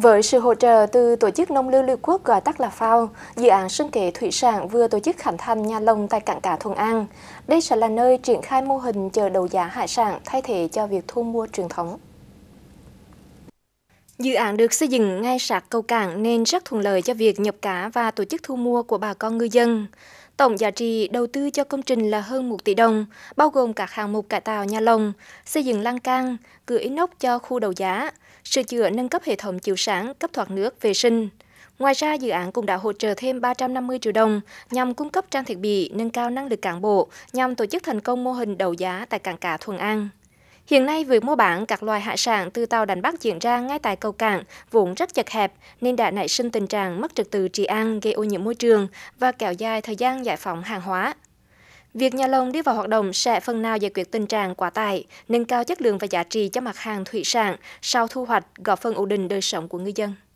Với sự hỗ trợ từ Tổ chức Nông lưu Liên Quốc gọi tắt là FAO, dự án sinh kế thủy sản vừa tổ chức khánh thành nhà lồng tại cảng cá Thuận An. Đây sẽ là nơi triển khai mô hình chợ đầu giá hải sản thay thế cho việc thu mua truyền thống. Dự án được xây dựng ngay sát cầu cảng nên rất thuận lợi cho việc nhập cá và tổ chức thu mua của bà con ngư dân. Tổng giá trị đầu tư cho công trình là hơn 1 tỷ đồng, bao gồm các hạng mục cải tạo nhà lồng, xây dựng lan can, cửa inox cho khu đầu giá, sửa chữa nâng cấp hệ thống chiếu sáng, cấp thoát nước, vệ sinh. Ngoài ra, dự án cũng đã hỗ trợ thêm 350 triệu đồng nhằm cung cấp trang thiết bị, nâng cao năng lực cán bộ, nhằm tổ chức thành công mô hình đầu giá tại cảng cá Thuận An. Hiện nay, việc mua bán các loài hải sản từ tàu đánh bắt diễn ra ngay tại cầu cảng vốn rất chật hẹp nên đã nảy sinh tình trạng mất trật tự trị an gây ô nhiễm môi trường và kéo dài thời gian giải phóng hàng hóa. Việc nhà lồng đi vào hoạt động sẽ phần nào giải quyết tình trạng quá tải, nâng cao chất lượng và giá trị cho mặt hàng thủy sản sau thu hoạch, góp phần ổn định đời sống của người dân.